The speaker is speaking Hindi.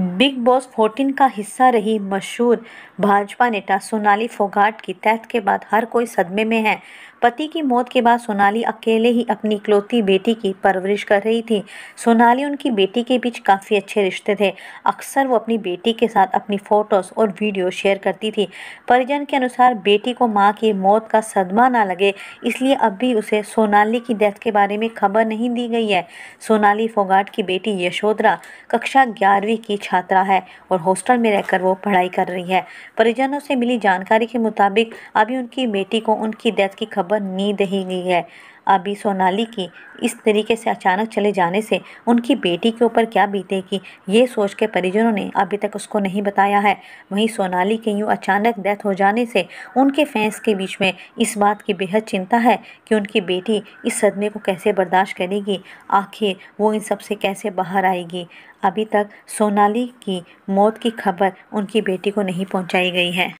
बिग बॉस 14 का हिस्सा रही मशहूर भाजपा नेता सोनाली फोगाट की तहत के बाद हर कोई सदमे में है पति की मौत के बाद सोनाली अकेले ही अपनी इकलौती बेटी की परवरिश कर रही थी सोनाली उनकी बेटी के बीच काफ़ी अच्छे रिश्ते थे अक्सर वो अपनी बेटी के साथ अपनी फ़ोटोज़ और वीडियो शेयर करती थी परिजन के अनुसार बेटी को माँ की मौत का सदमा ना लगे इसलिए अब भी उसे सोनाली की डेथ के बारे में खबर नहीं दी गई है सोनाली फोगाट की बेटी यशोधरा कक्षा ग्यारहवीं की छात्रा है और हॉस्टल में रहकर वो पढ़ाई कर रही है परिजनों से मिली जानकारी के मुताबिक अभी उनकी बेटी को उनकी डेथ की खबर नहीं दी गई है अभी सोनाली की इस तरीके से अचानक चले जाने से उनकी बेटी के ऊपर क्या बीतेगी ये सोच के परिजनों ने अभी तक उसको नहीं बताया है वहीं सोनाली के यूँ अचानक डेथ हो जाने से उनके फैंस के बीच में इस बात की बेहद चिंता है कि उनकी बेटी इस सदमे को कैसे बर्दाश्त करेगी आखिर वो इन सब से कैसे बाहर आएगी अभी तक सोनाली की मौत की खबर उनकी बेटी को नहीं पहुंचाई गई है